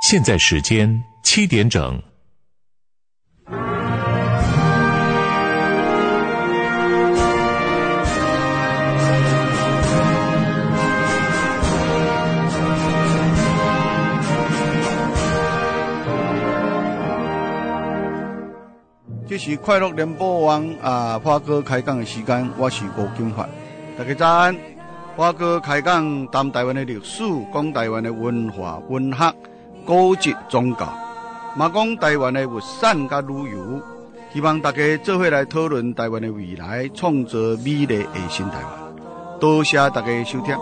现在时间七点整。这是快乐联播网啊，花哥开讲的时间，我是吴金发，大家早安。我哥开讲谈台湾的历史，讲台湾的文化、文学、高级宗教，唔讲台湾的物产甲旅游。希望大家做伙来讨论台湾的未来，创造美丽的新台湾。多谢大家收听。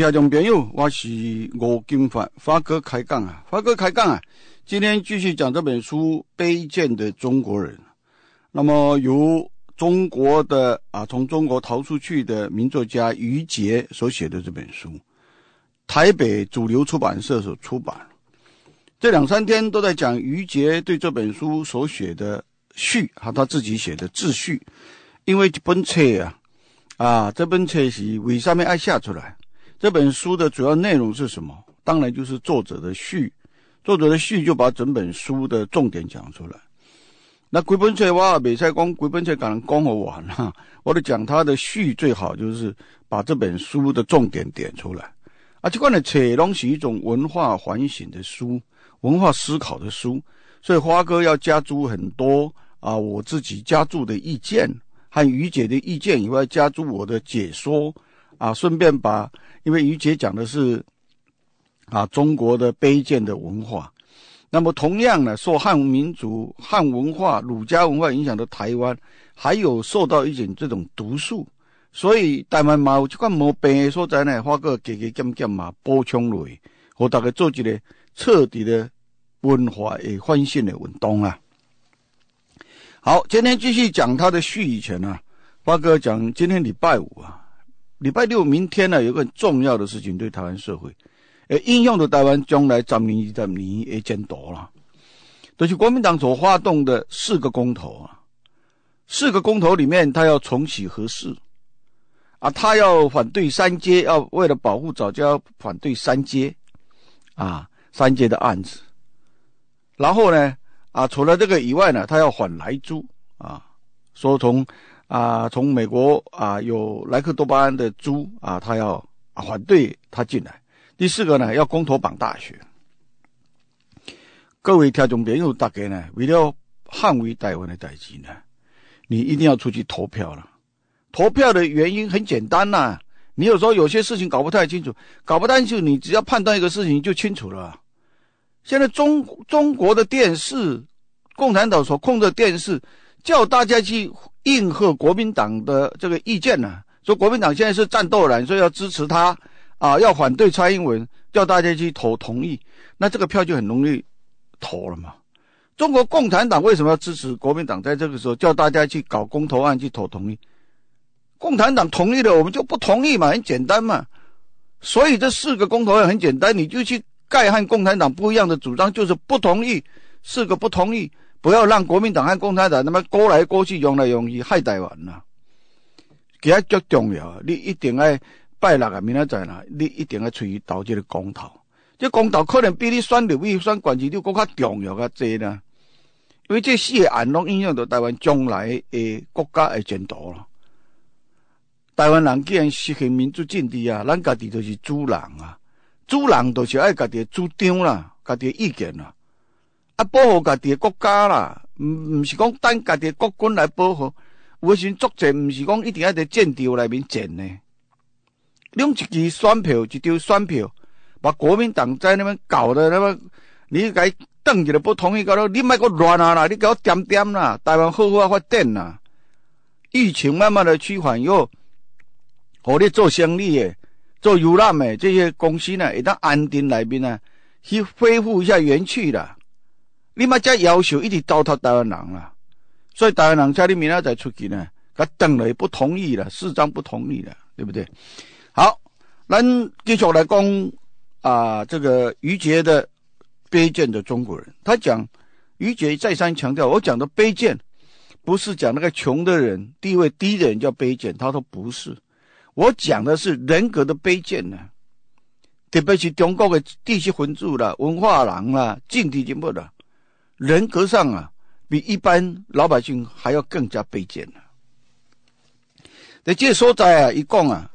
听众朋友，我是吴金发，发哥开讲啊！发哥开讲啊！今天继续讲这本书《卑贱的中国人》，那么由中国的啊，从中国逃出去的名作家余杰所写的这本书，台北主流出版社所出版。这两三天都在讲余杰对这本书所写的序和他自己写的自序，因为这本册啊，啊，这本册是为什么爱写出来？这本书的主要内容是什么？当然就是作者的序。作者的序就把整本书的重点讲出来。那鬼本册哇，未在讲鬼本册讲讲完哈，我得讲他的序最好就是把这本书的重点点出来。啊，这本的册拢是一种文化反省的书，文化思考的书，所以花哥要加注很多啊，我自己加注的意见和于姐的意见以外，加注我的解说。啊，顺便把，因为于姐讲的是，啊，中国的卑贱的文化，那么同样呢，受汉民族、汉文化、儒家文化影响的台湾，还有受到一点这种毒素，所以台湾嘛，就看毛病所在呢，花个加加减减嘛，补充类，和大家做一个彻底的文化的欢醒的运动啊。好，今天继续讲他的序，以前呢，花哥讲今天礼拜五啊。礼拜六，明天呢有个很重要的事情，对台湾社会，诶，应用的台湾将来掌领一的民意也渐多了。都是国民党所发动的四个公投啊，四个公投里面，他要重启核四啊，他要反对三阶，要为了保护早教反对三阶啊，三阶的案子。然后呢，啊，除了这个以外呢，他要反来租啊，说从。啊，从美国啊，有莱克多巴胺的猪啊，他要反对他进来。第四个呢，要公投绑大学。各位听众朋友，大家呢，为了捍卫台湾的代志呢，你一定要出去投票了。投票的原因很简单呐，你有时候有些事情搞不太清楚，搞不清楚，你只要判断一个事情就清楚了。现在中中国的电视，共产党所控制电视。叫大家去应和国民党的这个意见呢？说国民党现在是战斗所说要支持他，啊，要反对蔡英文，叫大家去投同意，那这个票就很容易投了嘛。中国共产党为什么要支持国民党在这个时候叫大家去搞公投案去投同意？共产党同意了，我们就不同意嘛，很简单嘛。所以这四个公投案很简单，你就去盖和共产党不一样的主张，就是不同意，四个不同意。不要让国民党、汉共产党那么过来过去、用来用去，害台湾呐！其他足重要，你一定要拜六啊！明仔载啦，你一定要出去导这个公投。这公投可能比你选立委、选官职，你国较重要、较多呢，因为这四个案拢影响到台湾将来诶国家诶前途咯。台湾人既然实行民主政治啊，咱家己就是主人啊，主人就是爱家己主张啦，家己意见啦。啊！保护家己个国家啦，唔唔是讲等家己国军来保护。有时作战唔是讲一定爱伫战斗内面战呢？一支选票，一张选票，把国民党在那边搞的那么，你该登起来不同意高头，你咪个乱啊啦！你给我点点啦，台湾好好发展啦。疫情慢慢的趋缓以后，何利做生意的、做游览美这些公司呢，一当安定内面呢，去恢复一下元气啦。你嘛才要求一直糟蹋台湾人啦，所以台湾人家里面那才出去呢。他等了也不同意了，市长不同意了，对不对？好，咱继续来讲啊，这个余杰的卑贱的中国人，他讲余杰再三强调，我讲的卑贱不是讲那个穷的人、地位低的人叫卑贱，他说不是，我讲的是人格的卑贱呢，特别是中国的地区混住了、文化人啦、政治人物了。人格上啊，比一般老百姓还要更加卑贱呢。你这所在啊，一共啊，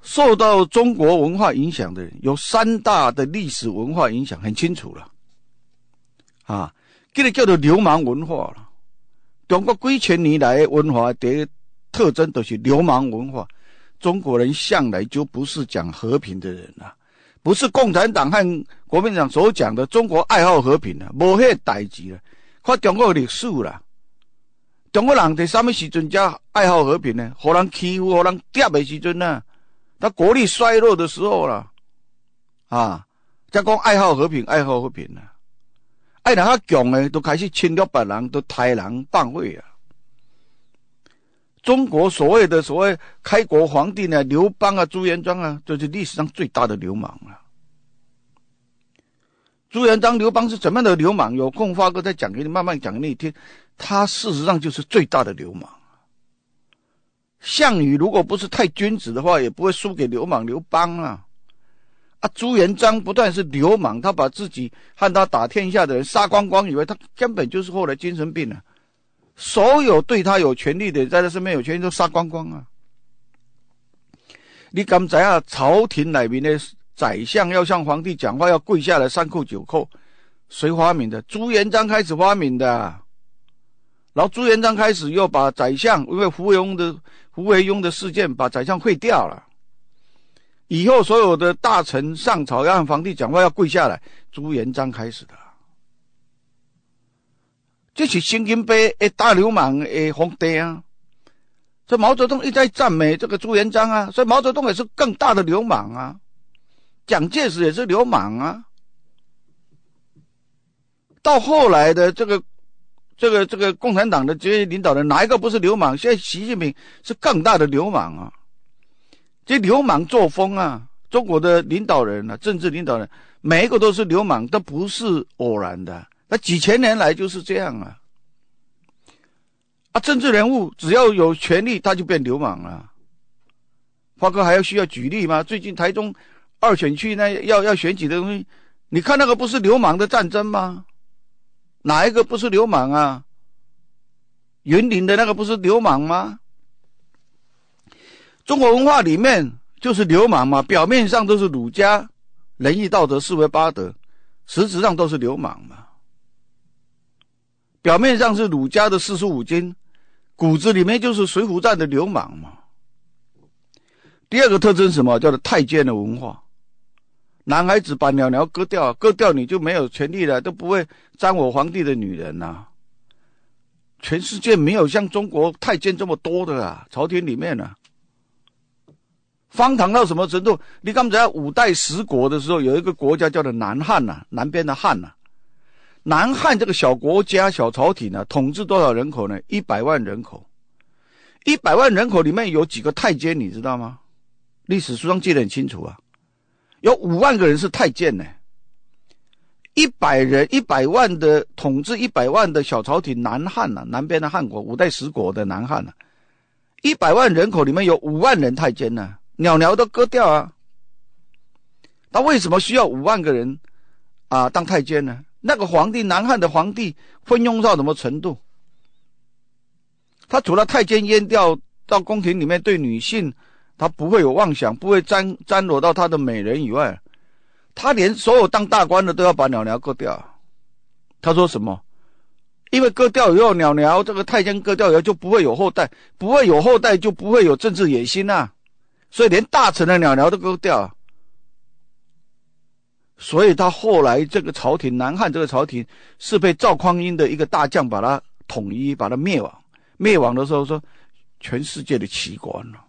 受到中国文化影响的人有三大的历史文化影响，很清楚了。啊，这个叫做流氓文化了。中国几千年来文化，的特征都是流氓文化。中国人向来就不是讲和平的人啊。不是共产党和国民党所讲的中国爱好和平啊，无迄代志啦。看中国历史啦，中国人在什么时阵才爱好和平呢？何人欺负何人，嗲的时阵呢？他国力衰弱的时候啦，啊，才讲爱好和平，爱好和平啊！爱人较强的都开始侵略别人，都杀人放火啊！中国所谓的所谓开国皇帝呢，刘邦啊、朱元璋啊，就是历史上最大的流氓啊。朱元璋、刘邦是怎么样的流氓？有空发哥再讲给你慢慢讲给你听。他事实上就是最大的流氓。项羽如果不是太君子的话，也不会输给流氓刘邦啊。啊，朱元璋不但是流氓，他把自己和他打天下的人杀光光，以为他根本就是后来精神病了。所有对他有权利的，在他身边有权利都杀光光啊！你敢在啊？朝廷乃边的宰相要向皇帝讲话，要跪下来三叩九叩，谁发明的？朱元璋开始发明的。然后朱元璋开始又把宰相，因为胡惟庸的胡惟庸的事件，把宰相废掉了。以后所有的大臣上朝要向皇帝讲话，要跪下来，朱元璋开始的。这是新金杯诶，大流氓诶皇帝啊！这毛泽东一再赞美这个朱元璋啊，所以毛泽东也是更大的流氓啊。蒋介石也是流氓啊。到后来的这个、这个、这个共产党的这些领导人，哪一个不是流氓？现在习近平是更大的流氓啊！这流氓作风啊，中国的领导人啊，政治领导人每一个都是流氓，都不是偶然的。几千年来就是这样啊！啊，政治人物只要有权利，他就变流氓了。花哥还要需要举例吗？最近台中二选区那要要选举的东西，你看那个不是流氓的战争吗？哪一个不是流氓啊？云顶的那个不是流氓吗？中国文化里面就是流氓嘛，表面上都是儒家仁义道德四维八德，实质上都是流氓嘛。表面上是儒家的四书五经，骨子里面就是《水浒传》的流氓嘛。第二个特征什么？叫做太监的文化。男孩子把鸟鸟割掉，割掉你就没有权利了，都不会沾我皇帝的女人呐。全世界没有像中国太监这么多的啦，朝廷里面呢，荒唐到什么程度？你刚才五代十国的时候，有一个国家叫做南汉呐，南边的汉呐。南汉这个小国家、小朝廷呢，统治多少人口呢？一百万人口，一百万人口里面有几个太监，你知道吗？历史书上记得很清楚啊，有五万个人是太监呢。一百人、一百万的统治一百万的小朝廷，南汉啊，南边的汉国，五代十国的南汉啊，一百万人口里面有五万人太监呢，鸟鸟都割掉啊。那为什么需要五万个人啊当太监呢？那个皇帝，南汉的皇帝昏庸到什么程度？他除了太监阉掉到宫廷里面对女性，他不会有妄想，不会沾沾惹到他的美人以外，他连所有当大官的都要把鸟鸟割掉。他说什么？因为割掉以后，鸟鸟这个太监割掉以后就不会有后代，不会有后代就不会有政治野心啊，所以连大臣的鸟鸟都割掉。了。所以他后来这个朝廷，南汉这个朝廷是被赵匡胤的一个大将把他统一，把他灭亡。灭亡的时候说，全世界的奇观了，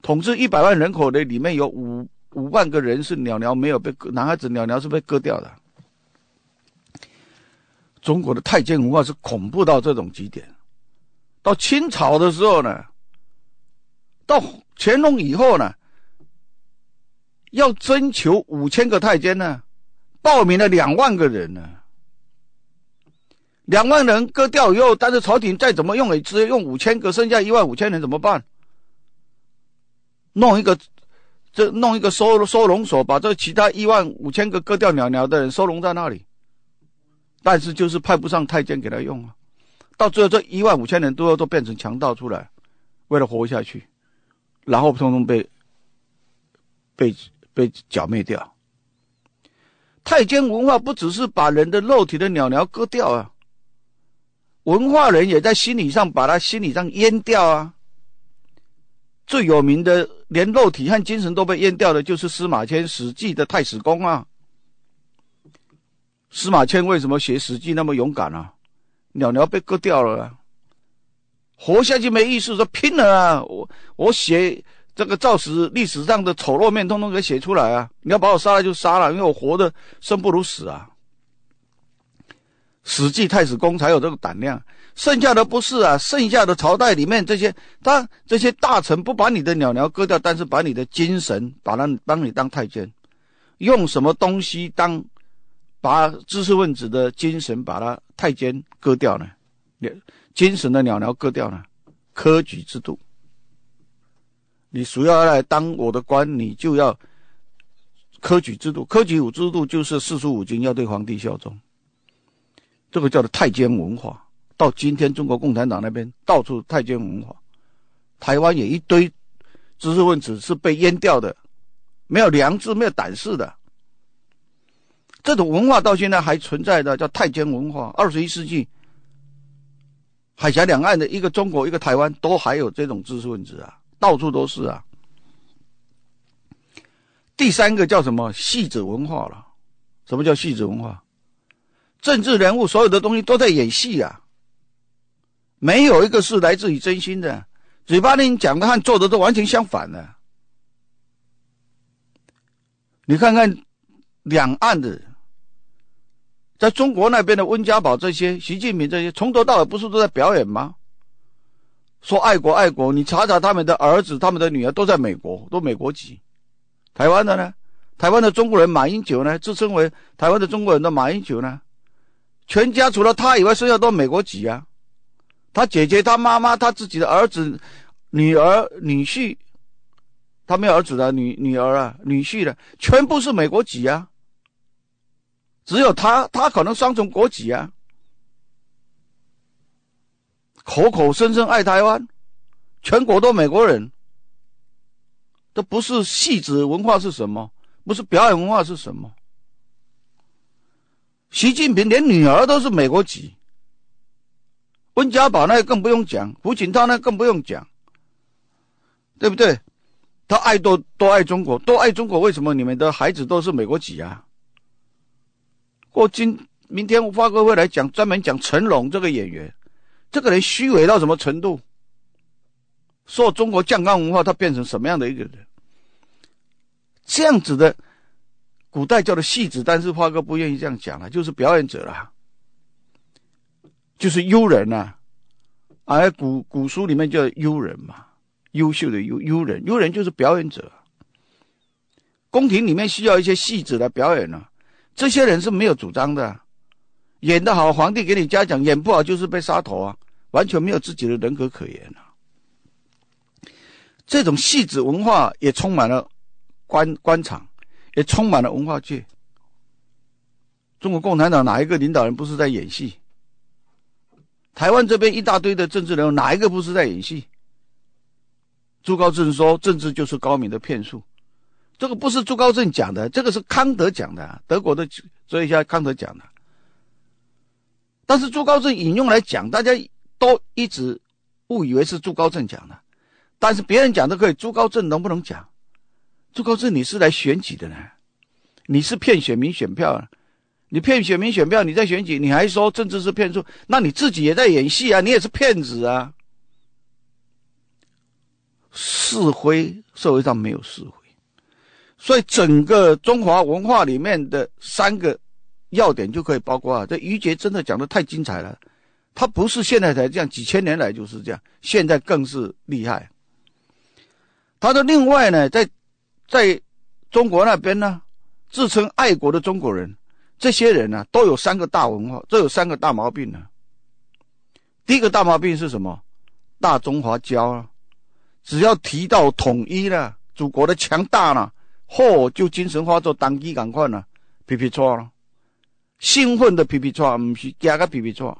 统治一百万人口的里面有五五万个人是鸟鸟没有被割，男孩子鸟鸟是被割掉的。中国的太监文化是恐怖到这种极点。到清朝的时候呢，到乾隆以后呢。要征求五千个太监呢，报名了两万个人呢，两万人割掉以后，但是朝廷再怎么用也只用五千个，剩下一万五千人怎么办？弄一个这弄一个收收容所，把这其他一万五千个割掉鸟鸟的人收容在那里，但是就是派不上太监给他用啊，到最后这一万五千人都要都变成强盗出来，为了活下去，然后通通被被。被剿灭掉。太监文化不只是把人的肉体的鸟鸟割掉啊，文化人也在心理上把他心理上阉掉啊。最有名的，连肉体和精神都被阉掉的，就是司马迁《史记》的太史公啊。司马迁为什么写《史记》那么勇敢啊？鸟鸟被割掉了，啊，活下去没意思，说拼了啊！我我写。这个造史历史上的丑陋面，通通给写出来啊！你要把我杀了就杀了，因为我活的生不如死啊！史记太史公才有这个胆量，剩下的不是啊，剩下的朝代里面这些，他这些大臣不把你的鸟鸟割掉，但是把你的精神，把他当你当太监，用什么东西当把知识分子的精神把它太监割掉呢？精神的鸟鸟割掉呢？科举制度。你主要来当我的官，你就要科举制度。科举制度就是四书五经要对皇帝效忠，这个叫做太监文化。到今天，中国共产党那边到处太监文化，台湾也一堆知识分子是被阉掉的，没有良知、没有胆识的。这种文化到现在还存在的叫太监文化。二十一世纪，海峡两岸的一个中国、一个台湾都还有这种知识分子啊。到处都是啊！第三个叫什么？戏子文化了。什么叫戏子文化？政治人物所有的东西都在演戏啊，没有一个是来自于真心的，嘴巴里讲的和做的都完全相反的。你看看两岸的，在中国那边的温家宝这些、习近平这些，从头到尾不是都在表演吗？说爱国爱国，你查查他们的儿子、他们的女儿都在美国，都美国籍。台湾的呢？台湾的中国人马英九呢？自称为台湾的中国人的马英九呢？全家除了他以外，剩下都美国籍啊。他姐姐、他妈妈、他自己的儿子、女儿、女婿，他没有儿子的女女儿啊、女婿的全部是美国籍啊。只有他，他可能双重国籍啊。口口声声爱台湾，全国都美国人，都不是戏子文化是什么？不是表演文化是什么？习近平连女儿都是美国籍，温家宝那更不用讲，胡锦涛那更不用讲，对不对？他爱多多爱中国，多爱中国？为什么你们的孩子都是美国籍啊？过今明天我发哥会来讲专门讲成龙这个演员。这个人虚伪到什么程度？说中国酱缸文化，他变成什么样的一个人？这样子的，古代叫的戏子，但是花哥不愿意这样讲了，就是表演者了，就是优人呐，啊，古古书里面叫优人嘛，优秀的优优人，优人就是表演者。宫廷里面需要一些戏子来表演呢，这些人是没有主张的。演的好，皇帝给你嘉奖；演不好，就是被杀头啊！完全没有自己的人格可言了。这种戏子文化也充满了官官场，也充满了文化界。中国共产党哪一个领导人不是在演戏？台湾这边一大堆的政治人物，哪一个不是在演戏？朱高正说：“政治就是高明的骗术。”这个不是朱高正讲的，这个是康德讲的，德国的。所以，家康德讲的。但是朱高正引用来讲，大家都一直误以为是朱高正讲的。但是别人讲都可以，朱高正能不能讲？朱高正，你是来选举的呢？你是骗选民选票啊，你骗选民选票，你在选举，你还说政治是骗术？那你自己也在演戏啊！你也是骗子啊！是非社会上没有是非，所以整个中华文化里面的三个。要点就可以包括啊，这余杰真的讲的太精彩了。他不是现在才这样，几千年来就是这样，现在更是厉害。他的另外呢，在在中国那边呢，自称爱国的中国人，这些人呢，都有三个大文化，这有三个大毛病呢。第一个大毛病是什么？大中华骄啊，只要提到统一了，祖国的强大了，嚯，就精神化作等级感快了，皮皮错了。兴奋的皮皮虫，不是加个皮皮虫，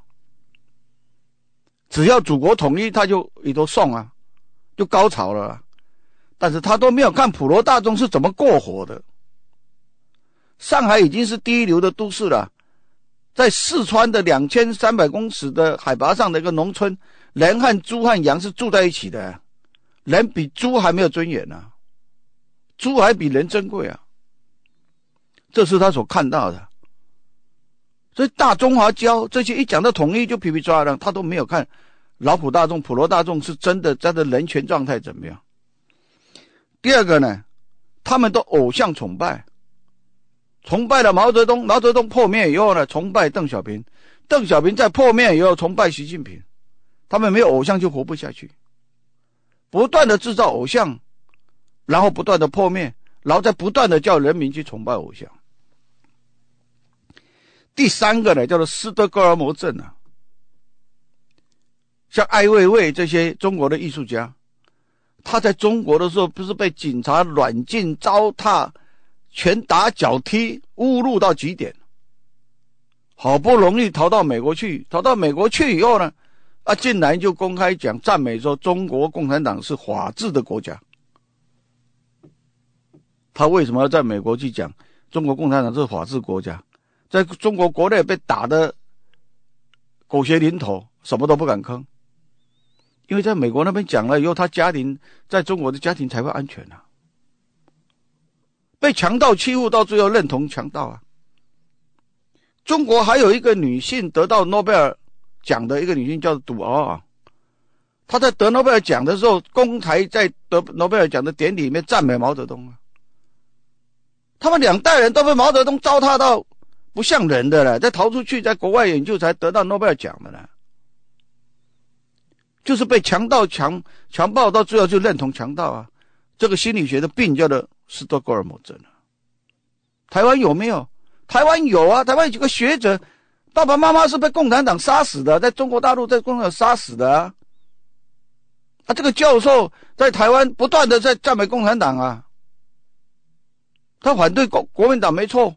只要祖国统一，他就也都送啊，就高潮了。但是他都没有看普罗大众是怎么过活的。上海已经是第一流的都市了，在四川的两千三百公尺的海拔上的一个农村，人和猪和羊是住在一起的，人比猪还没有尊严呢，猪还比人珍贵啊。这是他所看到的。所以大中华交这些一讲到统一就皮皮抓了，他都没有看劳普大众普罗大众是真的，他的人权状态怎么样？第二个呢，他们都偶像崇拜，崇拜了毛泽东，毛泽东破灭以后呢，崇拜邓小平，邓小平在破灭以后崇拜习近平，他们没有偶像就活不下去，不断的制造偶像，然后不断的破灭，然后再不断的叫人民去崇拜偶像。第三个呢，叫做斯德哥尔摩症啊。像艾未未这些中国的艺术家，他在中国的时候不是被警察软禁、糟蹋、拳打脚踢、侮辱到极点，好不容易逃到美国去，逃到美国去以后呢，啊，进来就公开讲赞美说中国共产党是法治的国家。他为什么要在美国去讲中国共产党是法治国家？在中国国内被打的狗血淋头，什么都不敢吭，因为在美国那边讲了以后，他家庭在中国的家庭才会安全呐。被强盗欺负，到最后认同强盗啊。中国还有一个女性得到诺贝尔奖的一个女性叫赌敖啊，她在得诺贝尔奖的时候，公开在得诺贝尔奖的典礼里面赞美毛泽东啊。他们两代人都被毛泽东糟蹋到。不像人的了，在逃出去，在国外研究才得到诺贝尔奖的呢，就是被强盗强强暴，到最后就认同强盗啊！这个心理学的病叫做斯德哥尔摩症啊。台湾有没有？台湾有啊，台湾有几个学者，爸爸妈妈是被共产党杀死的，在中国大陆在共产党杀死的。啊。他这个教授在台湾不断的在赞美共产党啊，他反对国国民党没错。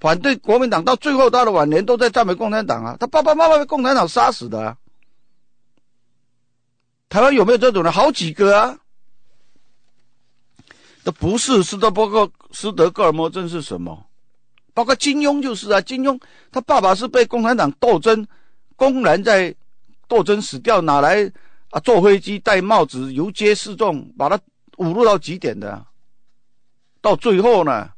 反对国民党到最后，他的晚年都在赞美共产党啊！他爸爸妈妈被共产党杀死的。台湾有没有这种人？好几个啊！这不是斯德伯格斯德哥尔摩症是什么？包括金庸就是啊！金庸他爸爸是被共产党斗争，公然在斗争死掉，哪来啊？坐飞机戴帽子游街示众，把他侮辱到极点的。到最后呢，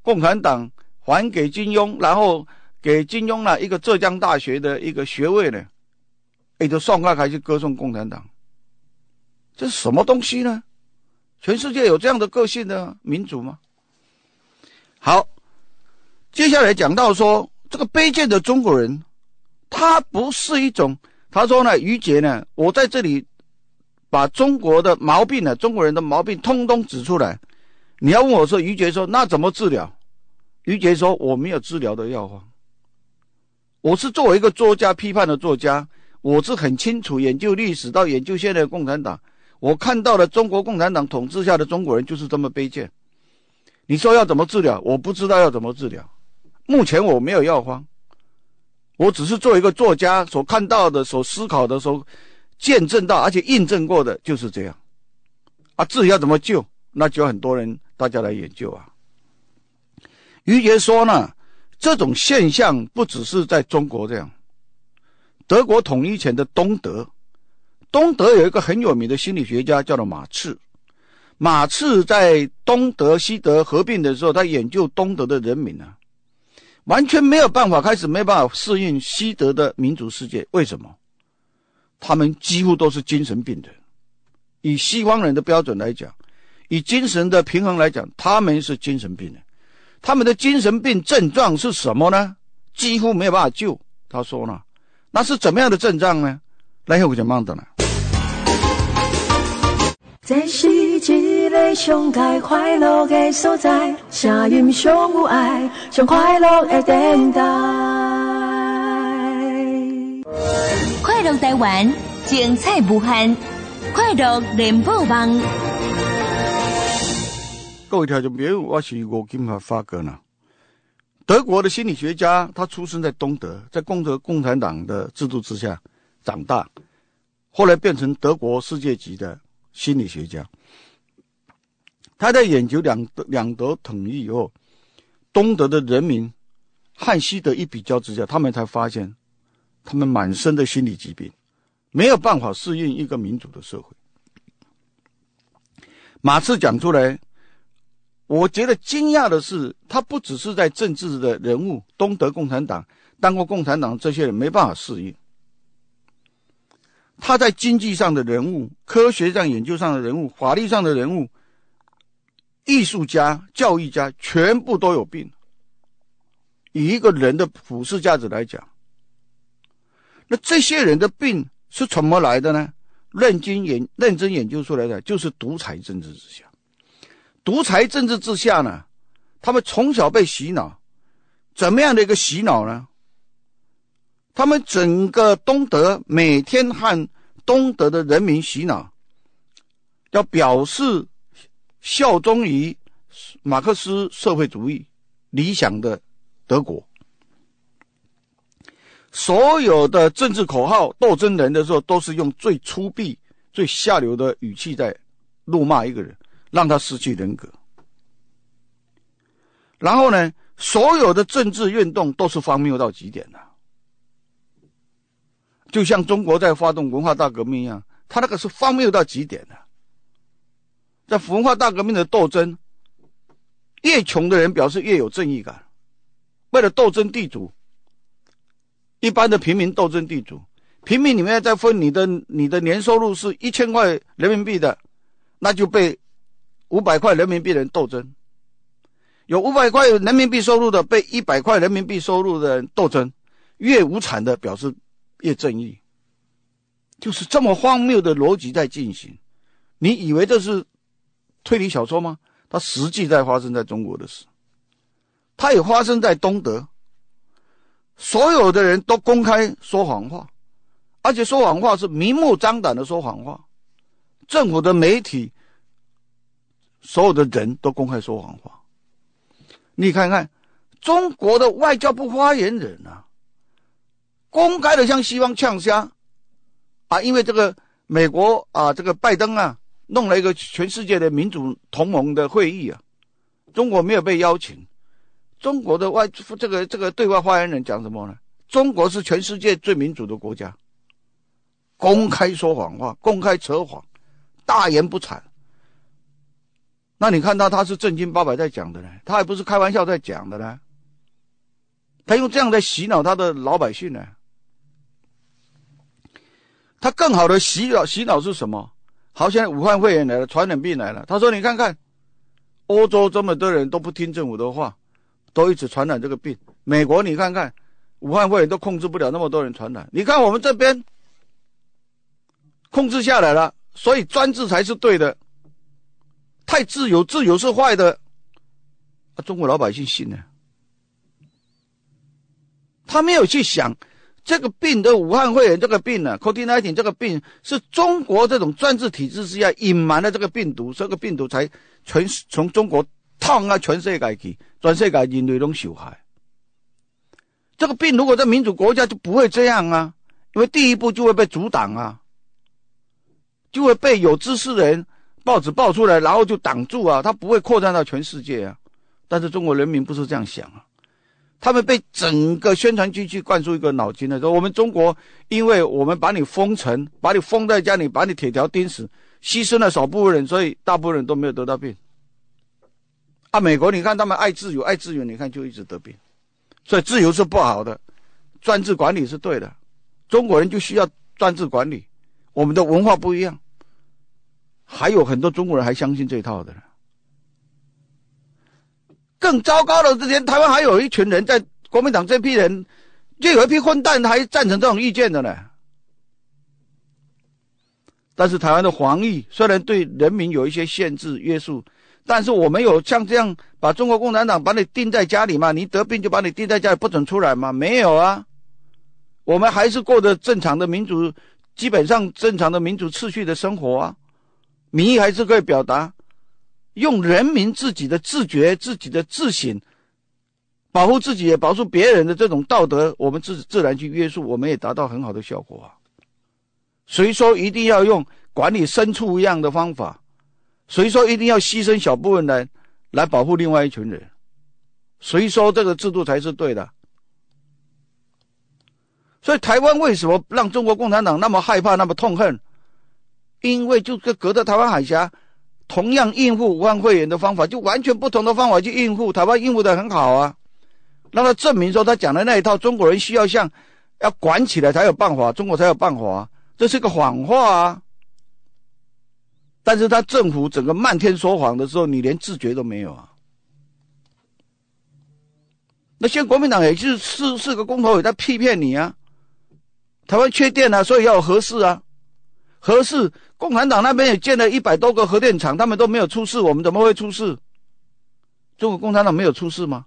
共产党。还给金庸，然后给金庸了一个浙江大学的一个学位呢，也就算他开始歌颂共产党。这是什么东西呢？全世界有这样的个性的民族吗？好，接下来讲到说这个卑贱的中国人，他不是一种。他说呢，于杰呢，我在这里把中国的毛病呢，中国人的毛病通通指出来。你要问我说，于杰说那怎么治疗？于杰说：“我没有治疗的药方。我是作为一个作家，批判的作家，我是很清楚研究历史到研究现在的共产党。我看到了中国共产党统治下的中国人就是这么卑贱。你说要怎么治疗？我不知道要怎么治疗。目前我没有药方。我只是作为一个作家，所看到的、所思考的、所见证到，而且印证过的就是这样。啊，自己要怎么救？那就很多人大家来研究啊。”于杰说呢，这种现象不只是在中国这样。德国统一前的东德，东德有一个很有名的心理学家叫做马刺。马刺在东德西德合并的时候，他研究东德的人民呢，完全没有办法开始，没办法适应西德的民族世界。为什么？他们几乎都是精神病人。以西方人的标准来讲，以精神的平衡来讲，他们是精神病人。他们的精神病症状是什么呢？几乎没有办法救。他说呢，那是怎么样的症状呢？那我就慢的了。这是一个上街快乐的所在，声音上有爱，将快乐的等待。快乐台湾，精彩无限，快乐连播网。够一条就别往我他国家发哥呢。德国的心理学家，他出生在东德，在共德共产党的制度之下长大，后来变成德国世界级的心理学家。他在研究两德两德统一以后，东德的人民和西德一比较之下，他们才发现他们满身的心理疾病，没有办法适应一个民主的社会。马刺讲出来。我觉得惊讶的是，他不只是在政治的人物，东德共产党当过共产党这些人没办法适应；他在经济上的人物、科学上研究上的人物、法律上的人物、艺术家、教育家，全部都有病。以一个人的普世价值来讲，那这些人的病是怎么来的呢？认真研认真研究出来的，就是独裁政治之下。独裁政治之下呢，他们从小被洗脑，怎么样的一个洗脑呢？他们整个东德每天和东德的人民洗脑，要表示效忠于马克思社会主义理想的德国。所有的政治口号斗争人的时候，都是用最粗鄙、最下流的语气在怒骂一个人。让他失去人格，然后呢？所有的政治运动都是荒谬到极点的，就像中国在发动文化大革命一样，他那个是荒谬到极点的。在文化大革命的斗争，越穷的人表示越有正义感，为了斗争地主，一般的平民斗争地主，平民里面再分你的，你的年收入是一千块人民币的，那就被。五百块人民币人斗争，有五百块人民币收入的被一百块人民币收入的人斗争，越无产的表示越正义，就是这么荒谬的逻辑在进行。你以为这是推理小说吗？它实际在发生在中国的事，它也发生在东德。所有的人都公开说谎话，而且说谎话是明目张胆的说谎话，政府的媒体。所有的人都公开说谎话。你看看中国的外交部发言人啊，公开的向西方呛虾啊，因为这个美国啊，这个拜登啊，弄了一个全世界的民主同盟的会议啊，中国没有被邀请。中国的外这个这个对外发言人讲什么呢？中国是全世界最民主的国家。公开说谎话，公开扯谎，大言不惭。那你看他，他是正经八百在讲的呢，他还不是开玩笑在讲的呢。他用这样在洗脑他的老百姓呢。他更好的洗脑，洗脑是什么？好像武汉肺炎来了，传染病来了。他说：“你看看，欧洲这么多人都不听政府的话，都一直传染这个病。美国，你看看，武汉肺炎都控制不了，那么多人传染。你看我们这边控制下来了，所以专制才是对的。”太自由，自由是坏的。中国老百姓信呢，他没有去想这个病的武汉肺炎，这个病呢 c o r i n a t i n g 这个病是中国这种专制体制之下隐瞒了这个病毒，这个病毒才全从中国烫啊全世界去，全世界人类都受害。这个病如果在民主国家就不会这样啊，因为第一步就会被阻挡啊，就会被有知识的人。报纸报出来，然后就挡住啊，它不会扩散到全世界啊。但是中国人民不是这样想啊，他们被整个宣传机器灌输一个脑筋的，说我们中国因为我们把你封城，把你封在家里，把你铁条钉死，牺牲了少部分人，所以大部分人都没有得到病。啊，美国你看他们爱自由，爱自由，你看就一直得病，所以自由是不好的，专制管理是对的。中国人就需要专制管理，我们的文化不一样。还有很多中国人还相信这套的。更糟糕的，之前台湾还有一群人在国民党这批人，就有一批混蛋，他还赞成这种意见的呢。但是台湾的防疫虽然对人民有一些限制约束，但是我没有像这样把中国共产党把你钉在家里嘛，你得病就把你钉在家里不准出来嘛？没有啊，我们还是过着正常的民主，基本上正常的民主秩序的生活啊。民意还是可以表达，用人民自己的自觉、自己的自省，保护自己也保护别人的这种道德，我们自自然去约束，我们也达到很好的效果啊。谁说一定要用管理牲畜一样的方法？谁说一定要牺牲小部分人来保护另外一群人？谁说这个制度才是对的？所以台湾为什么让中国共产党那么害怕、那么痛恨？因为就是隔着台湾海峡，同样应付武汉肺炎的方法，就完全不同的方法去应付台湾，应付的很好啊。那他证明说他讲的那一套，中国人需要像要管起来才有办法，中国才有办法，这是个谎话啊。但是他政府整个漫天说谎的时候，你连自觉都没有啊。那现在国民党也就是四四个公投也在批骗你啊。台湾缺电啊，所以要核适啊。核事，共产党那边也建了一百多个核电厂，他们都没有出事，我们怎么会出事？中国共产党没有出事吗？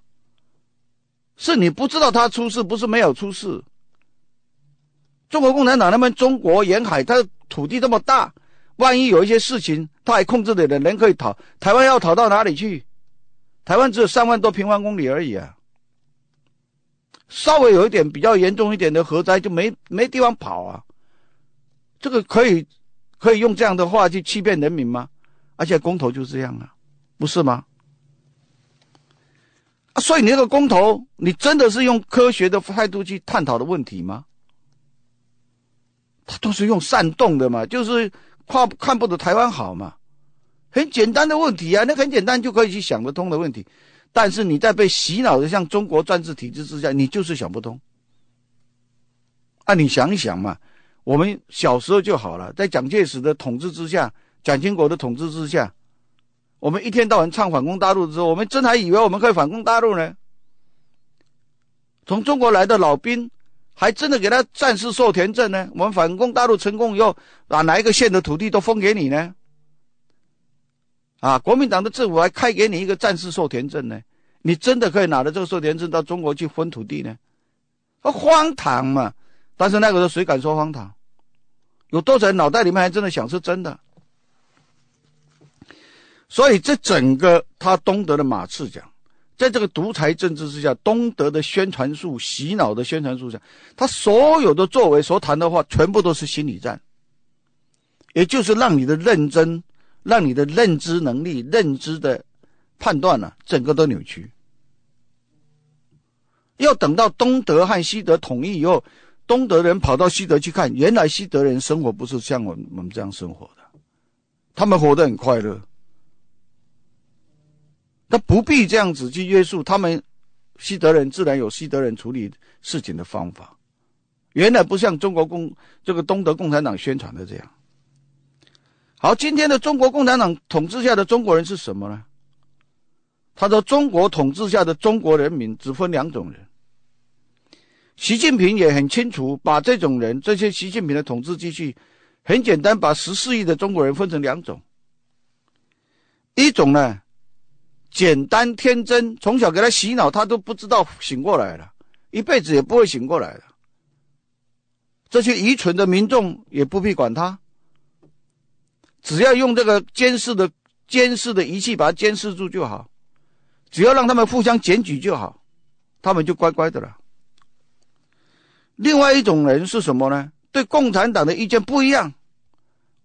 是你不知道他出事，不是没有出事。中国共产党那边，中国沿海，它的土地这么大，万一有一些事情，他还控制的人可以逃。台湾要逃到哪里去？台湾只有三万多平方公里而已啊，稍微有一点比较严重一点的核灾，就没没地方跑啊。这个可以可以用这样的话去欺骗人民吗？而且公投就这样啊，不是吗？所以你那个公投，你真的是用科学的态度去探讨的问题吗？他都是用煽动的嘛，就是夸看不得台湾好嘛。很简单的问题啊，那很简单就可以去想得通的问题，但是你在被洗脑的像中国专制体制之下，你就是想不通。啊，你想一想嘛。我们小时候就好了，在蒋介石的统治之下，蒋经国的统治之下，我们一天到晚唱反攻大陆的时候，我们真还以为我们可以反攻大陆呢。从中国来的老兵，还真的给他战士授田证呢？我们反攻大陆成功以后，把哪一个县的土地都分给你呢？啊，国民党的政府还开给你一个战士授田证呢？你真的可以拿着这个授田证到中国去分土地呢？啊，荒唐嘛！但是那个时候，谁敢说荒唐？有多少人脑袋里面还真的想是真的？所以，这整个他东德的马刺奖，在这个独裁政治之下，东德的宣传术、洗脑的宣传术下，他所有的作为、所谈的话，全部都是心理战，也就是让你的认真、让你的认知能力、认知的判断呢，整个都扭曲。要等到东德和西德统一以后。东德人跑到西德去看，原来西德人生活不是像我们我们这样生活的，他们活得很快乐，他不必这样子去约束他们，西德人自然有西德人处理事情的方法，原来不像中国共这个东德共产党宣传的这样。好，今天的中国共产党统治下的中国人是什么呢？他说，中国统治下的中国人民只分两种人。习近平也很清楚，把这种人、这些习近平的统治机器，很简单，把十四亿的中国人分成两种：一种呢，简单天真，从小给他洗脑，他都不知道醒过来了，一辈子也不会醒过来的。这些愚蠢的民众也不必管他，只要用这个监视的、监视的仪器把他监视住就好，只要让他们互相检举就好，他们就乖乖的了。另外一种人是什么呢？对共产党的意见不一样，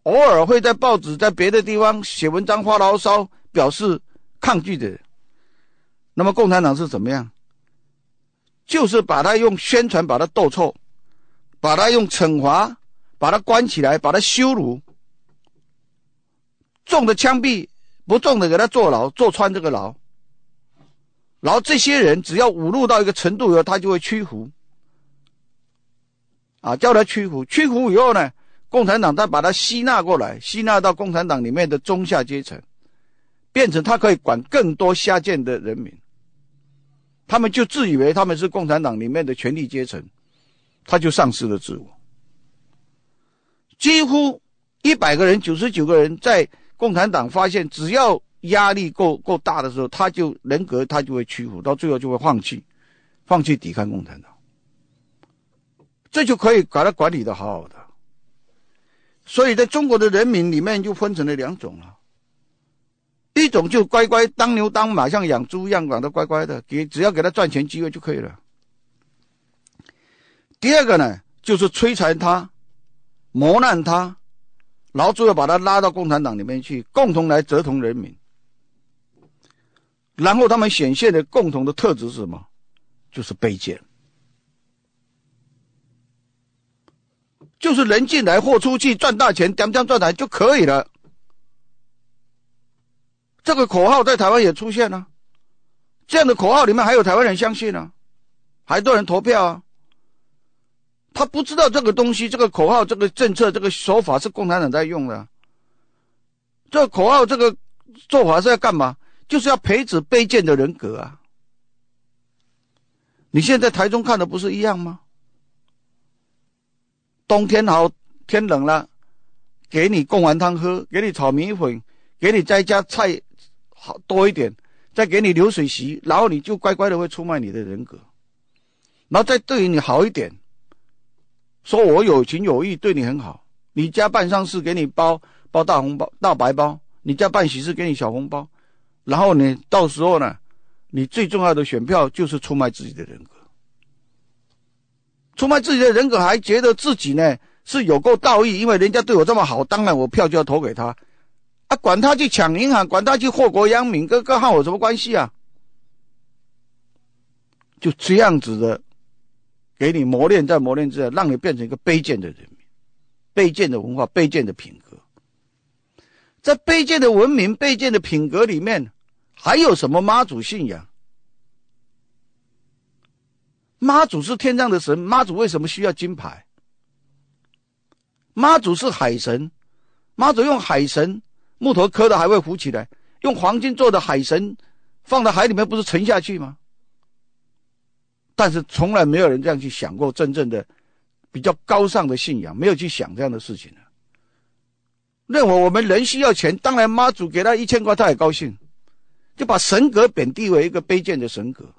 偶尔会在报纸在别的地方写文章发牢骚，表示抗拒的。那么共产党是怎么样？就是把他用宣传把他斗臭，把他用惩罚，把他关起来，把他羞辱，重的枪毙，不重的给他坐牢，坐穿这个牢。然后这些人只要侮辱到一个程度以后，他就会屈服。啊，叫他屈服，屈服以后呢，共产党再把他吸纳过来，吸纳到共产党里面的中下阶层，变成他可以管更多下贱的人民。他们就自以为他们是共产党里面的权力阶层，他就丧失了自我。几乎一百个人，九十九个人在共产党发现，只要压力够够大的时候，他就人格他就会屈服，到最后就会放弃，放弃抵抗共产党。这就可以把他管理的好好的，所以在中国的人民里面就分成了两种了，一种就乖乖当牛当马，像养猪一样养的乖乖的，给只要给他赚钱机会就可以了。第二个呢，就是摧残他、磨难他，然后最后把他拉到共产党里面去，共同来折腾人民。然后他们显现的共同的特质是什么？就是卑贱。就是人进来或出去赚大钱，讲讲赚来就可以了。这个口号在台湾也出现啊，这样的口号里面还有台湾人相信啊，还多人投票啊。他不知道这个东西，这个口号、这个政策、这个手法是共产党在用的。这个口号、这个做法是要干嘛？就是要培植卑贱的人格啊！你现在台中看的不是一样吗？冬天好天冷了，给你供完汤喝，给你炒米粉，给你再加菜好多一点，再给你流水席，然后你就乖乖的会出卖你的人格，然后再对于你好一点。说我有情有义，对你很好。你家办丧事给你包包大红包、大白包，你家办喜事给你小红包，然后你到时候呢，你最重要的选票就是出卖自己的人格。出卖自己的人格，还觉得自己呢是有够道义，因为人家对我这么好，当然我票就要投给他。啊，管他去抢银行，管他去祸国殃民，跟跟汉有什么关系啊？就这样子的，给你磨练，在磨练之下，让你变成一个卑贱的人民，卑贱的文化，卑贱的品格。在卑贱的文明、卑贱的品格里面，还有什么妈祖信仰？妈祖是天上的神，妈祖为什么需要金牌？妈祖是海神，妈祖用海神木头刻的还会浮起来，用黄金做的海神放到海里面不是沉下去吗？但是从来没有人这样去想过真正的比较高尚的信仰，没有去想这样的事情。认为我们人需要钱，当然妈祖给他一千块他也高兴，就把神格贬低为一个卑贱的神格。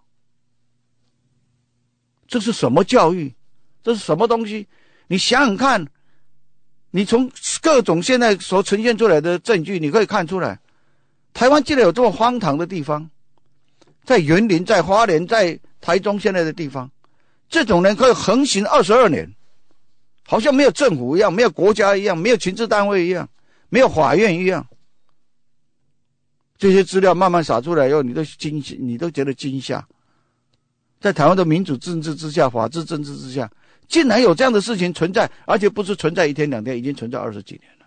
这是什么教育？这是什么东西？你想想看，你从各种现在所呈现出来的证据，你可以看出来，台湾竟然有这么荒唐的地方，在园林、在花莲、在台中现在的地方，这种人可以横行二十二年，好像没有政府一样，没有国家一样，没有情治单位一样，没有法院一样，这些资料慢慢洒出来以后，你都惊，你都觉得惊吓。在台湾的民主政治之下、法治政治之下，竟然有这样的事情存在，而且不是存在一天两天，已经存在二十几年了。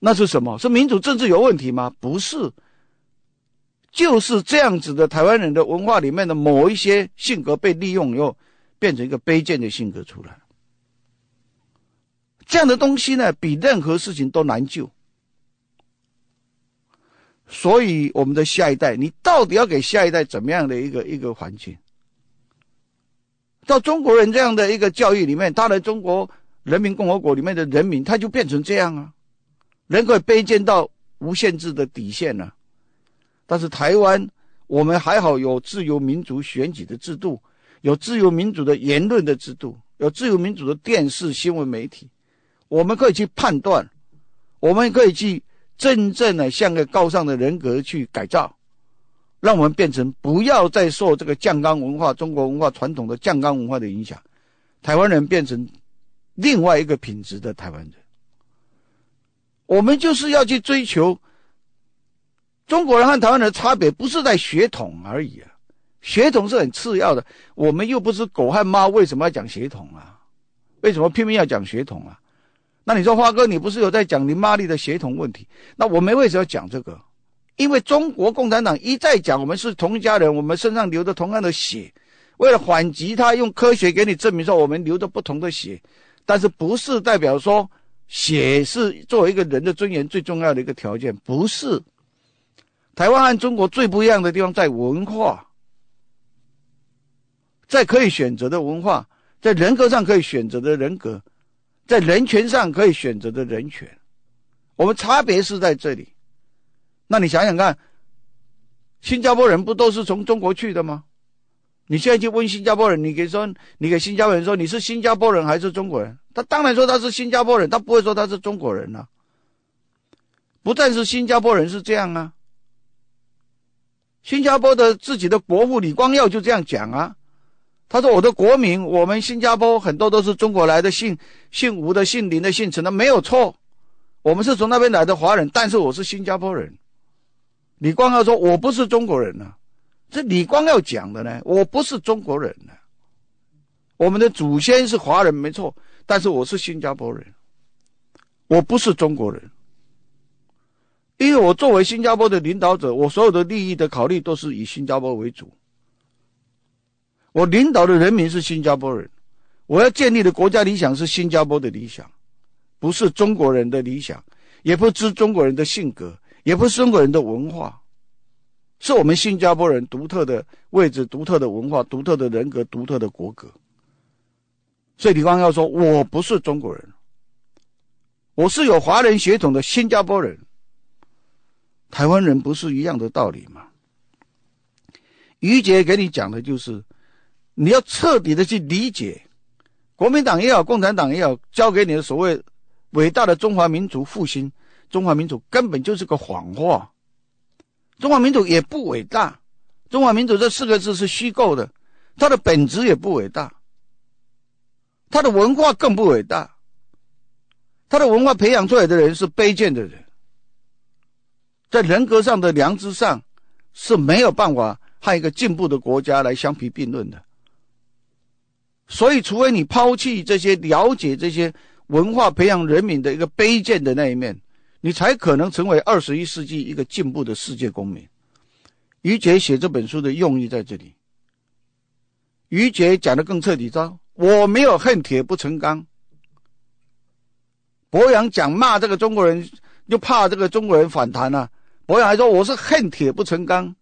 那是什么？是民主政治有问题吗？不是，就是这样子的。台湾人的文化里面的某一些性格被利用，以后，变成一个卑贱的性格出来。这样的东西呢，比任何事情都难救。所以，我们的下一代，你到底要给下一代怎么样的一个一个环境？到中国人这样的一个教育里面，他的中国人民共和国里面的人民，他就变成这样啊，人可以卑贱到无限制的底线了。但是台湾，我们还好有自由民主选举的制度，有自由民主的言论的制度，有自由民主的电视新闻媒体，我们可以去判断，我们可以去。真正的像个高尚的人格去改造，让我们变成不要再受这个酱缸文化、中国文化传统的酱缸文化的影响，台湾人变成另外一个品质的台湾人。我们就是要去追求中国人和台湾人的差别，不是在血统而已啊，血统是很次要的。我们又不是狗和猫，为什么要讲血统啊？为什么拼命要讲血统啊？那你说，花哥，你不是有在讲你妈咪的血统问题？那我们为什么要讲这个？因为中国共产党一再讲，我们是同一家人，我们身上流着同样的血。为了反击他，用科学给你证明说我们流着不同的血，但是不是代表说血是作为一个人的尊严最重要的一个条件？不是。台湾和中国最不一样的地方在文化，在可以选择的文化，在人格上可以选择的人格。在人权上可以选择的人权，我们差别是在这里。那你想想看，新加坡人不都是从中国去的吗？你现在去问新加坡人，你给说，你给新加坡人说你是新加坡人还是中国人？他当然说他是新加坡人，他不会说他是中国人了。不但是新加坡人是这样啊，新加坡的自己的国父李光耀就这样讲啊。他说：“我的国民，我们新加坡很多都是中国来的，姓姓吴的、姓林的、姓陈的，没有错。我们是从那边来的华人，但是我是新加坡人。”李光耀说：“我不是中国人呢，这李光耀讲的呢，我不是中国人呢。我们的祖先是华人，没错，但是我是新加坡人，我不是中国人，因为我作为新加坡的领导者，我所有的利益的考虑都是以新加坡为主。”我领导的人民是新加坡人，我要建立的国家理想是新加坡的理想，不是中国人的理想，也不知中国人的性格，也不是中国人的文化，是我们新加坡人独特的位置、独特的文化、独特的人格、独特的国格。所以李光耀说我不是中国人，我是有华人血统的新加坡人。台湾人不是一样的道理吗？于姐给你讲的就是。你要彻底的去理解，国民党也好，共产党也好，交给你的所谓伟大的中华民族复兴，中华民族根本就是个谎话，中华民族也不伟大，中华民族这四个字是虚构的，它的本质也不伟大，它的文化更不伟大，它的文化培养出来的人是卑贱的人，在人格上的良知上是没有办法和一个进步的国家来相提并论的。所以，除非你抛弃这些了解这些文化、培养人民的一个卑贱的那一面，你才可能成为二十一世纪一个进步的世界公民。于杰写这本书的用意在这里。于杰讲的更彻底，知道？我没有恨铁不成钢。博洋讲骂这个中国人，就怕这个中国人反弹了。博洋还说我是恨铁不成钢，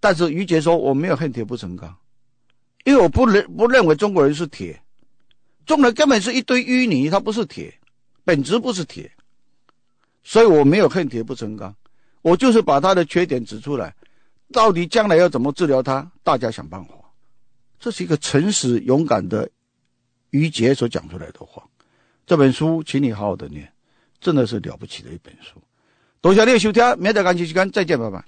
但是于杰说我没有恨铁不成钢。因为我不认不认为中国人是铁，中国人根本是一堆淤泥，他不是铁，本质不是铁，所以我没有恨铁不成钢，我就是把他的缺点指出来，到底将来要怎么治疗他，大家想办法。这是一个诚实勇敢的于杰所讲出来的话。这本书请你好好的念，真的是了不起的一本书。多谢丽，收听，没得感情时间再见，拜。拜。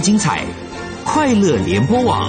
精彩，快乐联播网。